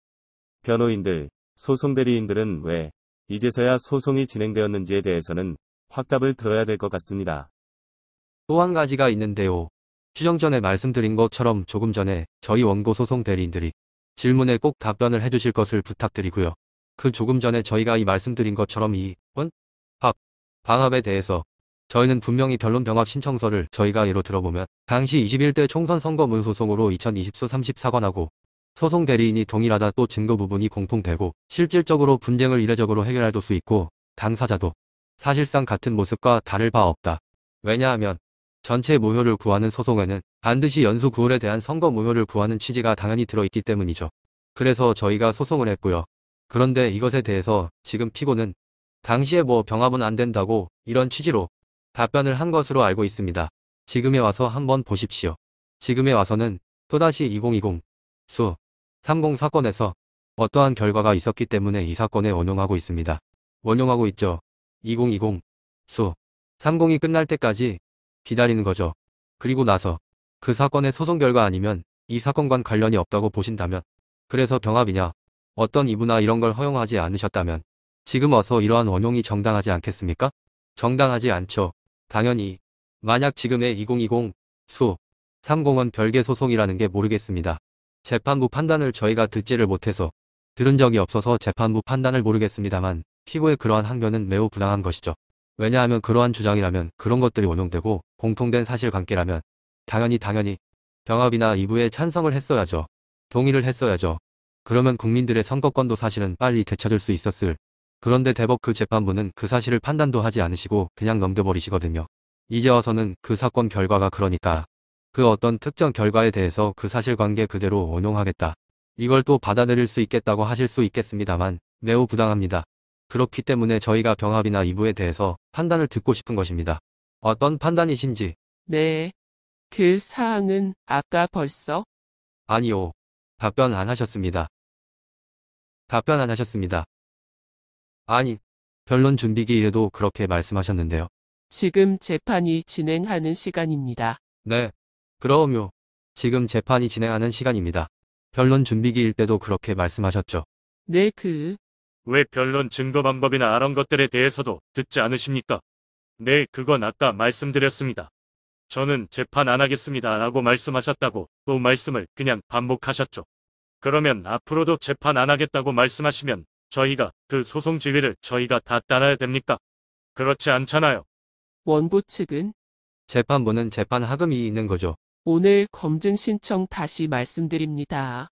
변호인들, 소송 대리인들은 왜 이제서야 소송이 진행되었는지에 대해서는 확답을 들어야 될 것 같습니다. 또 한 가지가 있는데요. 휴정 전에 말씀드린 것처럼 조금 전에 저희 원고 소송 대리인들이 질문에 꼭 답변을 해주실 것을 부탁드리고요. 그 조금 전에 저희가 이 말씀드린 것처럼 이 원? 합, 방합에 대해서 저희는 분명히 변론 병합 신청서를 저희가 예로 들어보면 당시 21대 총선 선거문 소송으로 2 0 2 0소 34건하고 소송 대리인이 동일하다 또 증거 부분이 공통되고 실질적으로 분쟁을 이례적으로 해결할 수 있고 당사자도 사실상 같은 모습과 다를 바 없다. 왜냐하면 전체 무효를 구하는 소송에는 반드시 연수 구월에 대한 선거 무효를 구하는 취지가 당연히 들어있기 때문이죠. 그래서 저희가 소송을 했고요. 그런데 이것에 대해서 지금 피고는 당시에 뭐 병합은 안 된다고 이런 취지로 답변을 한 것으로 알고 있습니다. 지금에 와서 한번 보십시오. 지금에 와서는 또다시 2020 수 30 사건에서 어떠한 결과가 있었기 때문에 이 사건에 원용하고 있습니다. 원용하고 있죠. 2020 수 30이 끝날 때까지 기다리는 거죠. 그리고 나서 그 사건의 소송 결과 아니면 이 사건과 관련이 없다고 보신다면 그래서 병합이냐 어떤 이부나 이런 걸 허용하지 않으셨다면 지금 와서 이러한 원용이 정당하지 않겠습니까? 정당하지 않죠. 당연히 만약 지금의 2020 수 30은 별개 소송이라는 게 모르겠습니다. 재판부 판단을 저희가 듣지를 못해서 들은 적이 없어서 재판부 판단을 모르겠습니다만 피고의 그러한 항변은 매우 부당한 것이죠. 왜냐하면 그러한 주장이라면 그런 것들이 원용되고 공통된 사실관계라면 당연히 당연히 병합이나 이부에 찬성을 했어야죠. 동의를 했어야죠. 그러면 국민들의 선거권도 사실은 빨리 되찾을 수 있었을 그런데 대법 그 재판부는 그 사실을 판단도 하지 않으시고 그냥 넘겨버리시거든요. 이제 와서는 그 사건 결과가 그러니까 그 어떤 특정 결과에 대해서 그 사실관계 그대로 원용하겠다. 이걸 또 받아들일 수 있겠다고 하실 수 있겠습니다만 매우 부당합니다. 그렇기 때문에 저희가 병합이나 이부에 대해서 판단을 듣고 싶은 것입니다. 어떤 판단이신지? 네. 그 사항은 아까 벌써? 아니요. 답변 안 하셨습니다. 답변 안 하셨습니다. 아니, 변론 준비기 일에도 그렇게 말씀하셨는데요. 지금 재판이 진행하는 시간입니다. 네, 그럼요. 지금 재판이 진행하는 시간입니다. 변론 준비기일 때도 그렇게 말씀하셨죠. 네, 그, 왜 변론 증거 방법이나 아런 것들에 대해서도 듣지 않으십니까? 네, 그건 아까 말씀드렸습니다. 저는 재판 안 하겠습니다 라고 말씀하셨다고 또 말씀을 그냥 반복하셨죠. 그러면 앞으로도 재판 안 하겠다고 말씀하시면 저희가 그 소송 지휘를 저희가 다 따라야 됩니까? 그렇지 않잖아요. 원고 측은 재판부는 재판 하금이 있는 거죠. 오늘 검증 신청 다시 말씀드립니다.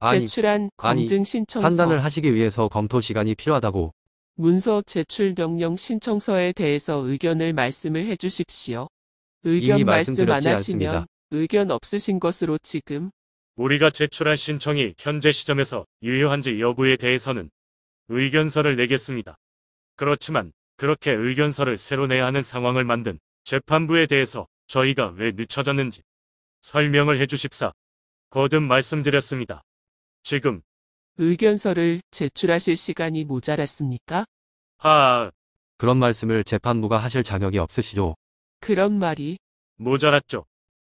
아니, 제출한 검증 신청서 판단을 하시기 위해서 검토 시간이 필요하다고 문서 제출 명령 신청서에 대해서 의견을 말씀을 해주십시오. 의견 말씀 안 하시면 않습니다. 의견 없으신 것으로 지금 우리가 제출한 신청이 현재 시점에서 유효한지 여부에 대해서는 의견서를 내겠습니다. 그렇지만 그렇게 의견서를 새로 내야 하는 상황을 만든 재판부에 대해서 저희가 왜 늦춰졌는지 설명을 해주십사 거듭 말씀드렸습니다. 지금 의견서를 제출하실 시간이 모자랐습니까? 하 그런 말씀을 재판부가 하실 자격이 없으시죠. 그런 말이 모자랐죠.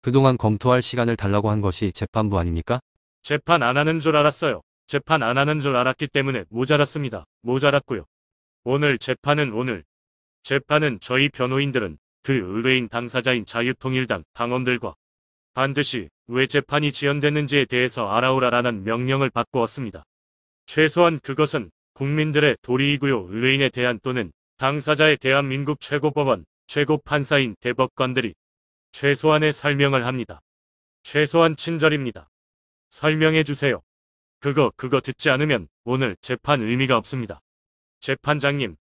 그동안 검토할 시간을 달라고 한 것이 재판부 아닙니까? 재판 안 하는 줄 알았어요. 재판 안 하는 줄 알았기 때문에 모자랐습니다. 모자랐고요. 오늘 재판은 오늘. 재판은 저희 변호인들은 그 의뢰인 당사자인 자유통일당 당원들과 반드시 왜 재판이 지연됐는지에 대해서 알아오라라는 명령을 받고왔습니다 최소한 그것은 국민들의 도리이고요 의뢰인에 대한 또는 당사자에 대한민국 최고법원, 최고판사인 대법관들이 최소한의 설명을 합니다. 최소한 친절입니다. 설명해 주세요. 그거 그거 듣지 않으면 오늘 재판 의미가 없습니다. 재판장님.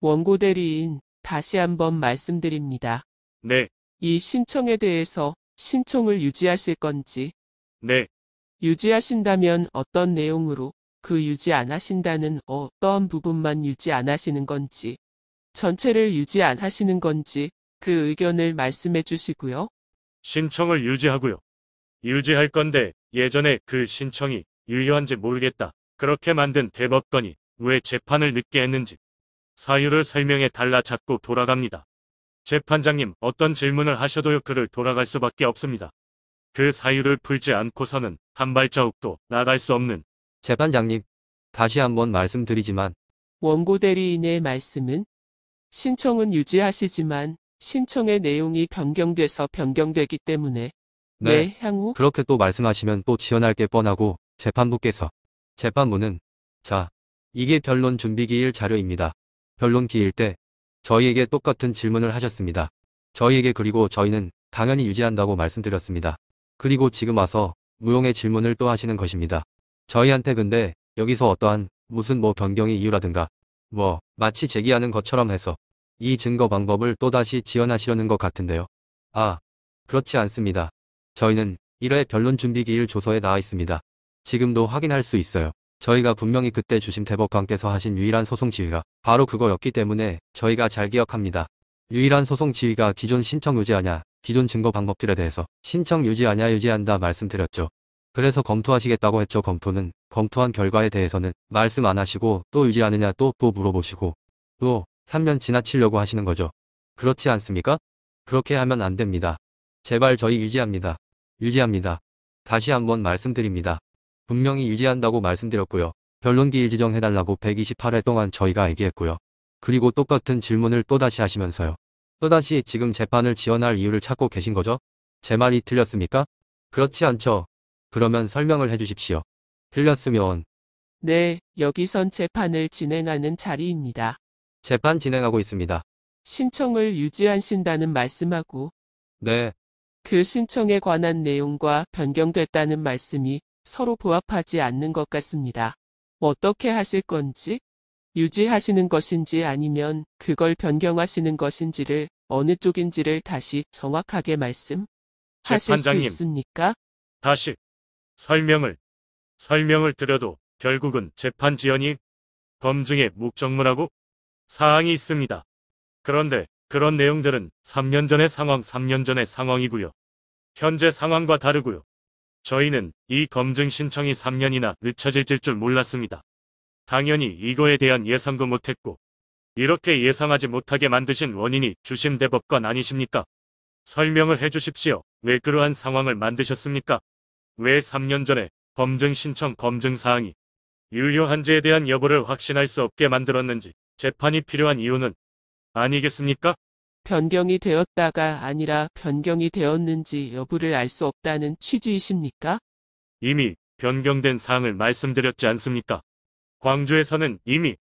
원고 대리인 다시 한번 말씀드립니다. 네. 이 신청에 대해서 신청을 유지하실 건지. 네. 유지하신다면 어떤 내용으로 그 유지 안 하신다는 어떠한 부분만 유지 안 하시는 건지 전체를 유지 안 하시는 건지 그 의견을 말씀해 주시고요. 신청을 유지하고요. 유지할 건데 예전에 그 신청이 유효한지 모르겠다. 그렇게 만든 대법관이 왜 재판을 늦게 했는지 사유를 설명해 달라 자꾸 돌아갑니다. 재판장님 어떤 질문을 하셔도요 그를 돌아갈 수밖에 없습니다. 그 사유를 풀지 않고서는 한 발자국도 나갈 수 없는 재판장님 다시 한번 말씀드리지만 원고 대리인의 말씀은 신청은 유지하시지만 신청의 내용이 변경돼서 변경되기 때문에 네, 네 향후 그렇게 또 말씀하시면 또 지연할 게 뻔하고 재판부께서 재판부는 자, 이게 변론 준비기일 자료입니다. 변론기일 때 저희에게 똑같은 질문을 하셨습니다. 저희에게 그리고 저희는 당연히 유지한다고 말씀드렸습니다. 그리고 지금 와서 무용의 질문을 또 하시는 것입니다. 저희한테 근데 여기서 어떠한 무슨 뭐 변경의 이유라든가 뭐 마치 제기하는 것처럼 해서 이 증거 방법을 또다시 지원하시려는 것 같은데요. 아, 그렇지 않습니다. 저희는 1회 변론 준비기일 조서에 나와 있습니다. 지금도 확인할 수 있어요. 저희가 분명히 그때 주심 대법관께서 하신 유일한 소송 지휘가 바로 그거였기 때문에 저희가 잘 기억합니다. 유일한 소송 지휘가 기존 신청 유지하냐, 기존 증거 방법들에 대해서 신청 유지하냐 유지한다 말씀드렸죠. 그래서 검토하시겠다고 했죠. 검토는 검토한 결과에 대해서는 말씀 안 하시고 또 유지하느냐 또 또 물어보시고 또 3년 지나치려고 하시는 거죠. 그렇지 않습니까? 그렇게 하면 안 됩니다. 제발 저희 유지합니다. 유지합니다. 다시 한번 말씀드립니다. 분명히 유지한다고 말씀드렸고요. 변론기일 지정해달라고 128회 동안 저희가 얘기했고요. 그리고 똑같은 질문을 또다시 하시면서요. 또다시 지금 재판을 지원할 이유를 찾고 계신 거죠? 제 말이 틀렸습니까? 그렇지 않죠. 그러면 설명을 해주십시오. 틀렸으면 네, 여기선 재판을 진행하는 자리입니다. 재판 진행하고 있습니다. 신청을 유지하신다는 말씀하고 네, 그 신청에 관한 내용과 변경됐다는 말씀이 서로 부합하지 않는 것 같습니다. 어떻게 하실 건지, 유지하시는 것인지 아니면 그걸 변경하시는 것인지를 어느 쪽인지를 다시 정확하게 말씀하실 수 있습니까? 다시 설명을 설명을 드려도 결국은 재판 지연이 범증의목적물하고 사항이 있습니다. 그런데 그런 내용들은 3년 전의 상황 3년 전의 상황이고요. 현재 상황과 다르고요. 저희는 이 검증 신청이 3년이나 늦춰질 줄 몰랐습니다. 당연히 이거에 대한 예상도 못했고 이렇게 예상하지 못하게 만드신 원인이 주심대법관 아니십니까? 설명을 해주십시오. 왜 그러한 상황을 만드셨습니까? 왜 3년 전에 검증 신청 검증 사항이 유효한지에 대한 여부를 확신할 수 없게 만들었는지 재판이 필요한 이유는 아니겠습니까? 변경이 되었다가 아니라 변경이 되었는지 여부를 알 수 없다는 취지이십니까? 이미 변경된 사항을 말씀드렸지 않습니까? 광주에서는 이미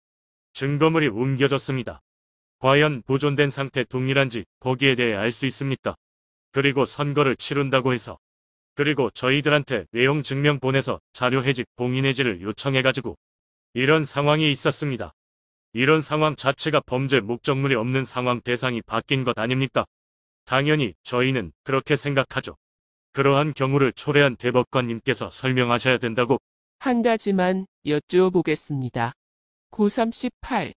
증거물이 옮겨졌습니다. 과연 보존된 상태 동일한지 거기에 대해 알 수 있습니까? 그리고 선거를 치른다고 해서 그리고 저희들한테 내용 증명 보내서 자료 해직 봉인 해지를 요청해가지고 이런 상황이 있었습니다. 이런 상황 자체가 범죄 목적물이 없는 상황 대상이 바뀐 것 아닙니까? 당연히 저희는 그렇게 생각하죠. 그러한 경우를 초래한 대법관님께서 설명하셔야 된다고 한 가지만 여쭈어보겠습니다. 9 3 8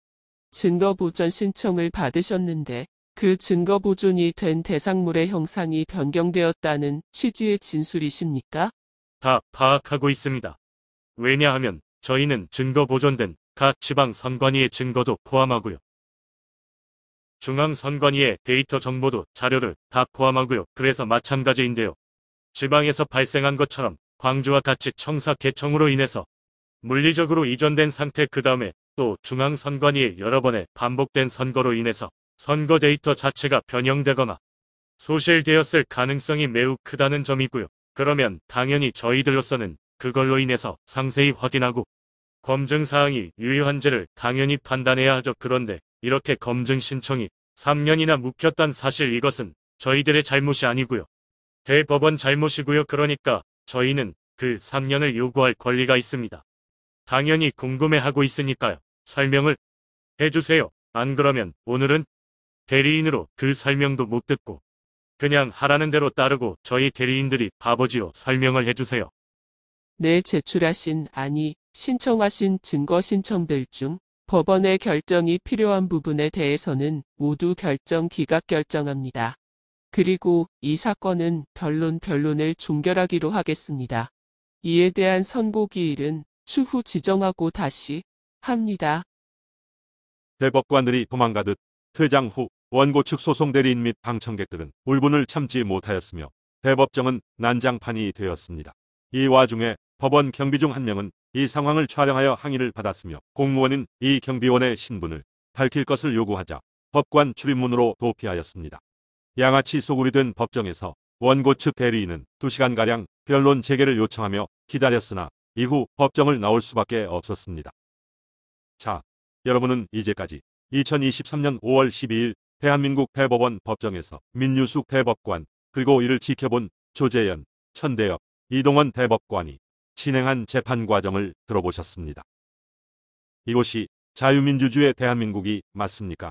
증거보전 신청을 받으셨는데 그 증거보존이 된 대상물의 형상이 변경되었다는 취지의 진술이십니까? 다 파악하고 있습니다. 왜냐하면 저희는 증거 보존된 각 지방선관위의 증거도 포함하고요. 중앙선관위의 데이터 정보도 자료를 다 포함하고요. 그래서 마찬가지인데요. 지방에서 발생한 것처럼 광주와 같이 청사 개청으로 인해서 물리적으로 이전된 상태 그 다음에 또 중앙선관위의 여러 번의 반복된 선거로 인해서 선거 데이터 자체가 변형되거나 소실되었을 가능성이 매우 크다는 점이고요. 그러면 당연히 저희들로서는 그걸로 인해서 상세히 확인하고 검증사항이 유효한지를 당연히 판단해야 하죠. 그런데 이렇게 검증 신청이 3년이나 묵혔던 사실 이것은 저희들의 잘못이 아니고요. 대법원 잘못이고요. 그러니까 저희는 그 3년을 요구할 권리가 있습니다. 당연히 궁금해하고 있으니까요. 설명을 해주세요. 안 그러면 오늘은 대리인으로 그 설명도 못 듣고 그냥 하라는 대로 따르고 저희 대리인들이 바보지요. 설명을 해주세요. 내 제출하신 아니 신청하신 증거 신청들 중 법원의 결정이 필요한 부분에 대해서는 모두 결정 기각 결정합니다. 그리고 이 사건은 변론 변론을 종결하기로 하겠습니다. 이에 대한 선고기일은 추후 지정하고 다시 합니다. 대법관들이 도망가듯 퇴장 후 원고 측 소송 대리인 및 방청객들은 울분을 참지 못하였으며 대법정은 난장판이 되었습니다. 이 와중에 법원 경비 중 한 명은 이 상황을 촬영하여 항의를 받았으며 공무원은 이 경비원의 신분을 밝힐 것을 요구하자 법관 출입문으로 도피하였습니다. 양아치 소굴이 된 법정에서 원고 측 대리인은 2시간가량 변론 재개를 요청하며 기다렸으나 이후 법정을 나올 수밖에 없었습니다. 자, 여러분은 이제까지 2023년 5월 12일 대한민국 대법원 법정에서 민유숙 대법관 그리고 이를 지켜본 조재현, 천대엽, 이동원 대법관이 진행한 재판 과정을 들어보셨습니다. 이것이 자유민주주의 대한민국이 맞습니까?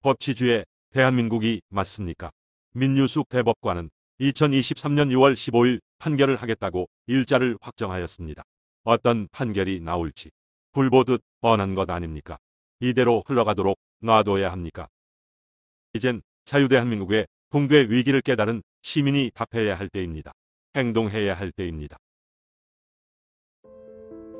법치주의 대한민국이 맞습니까? 민유숙 대법관은 2023년 6월 15일 판결을 하겠다고 일자를 확정하였습니다. 어떤 판결이 나올지 불보듯 뻔한 것 아닙니까? 이대로 흘러가도록 놔둬야 합니까? 이젠 자유대한민국의 붕괴 위기를 깨달은 시민이 답해야 할 때입니다. 행동해야 할 때입니다.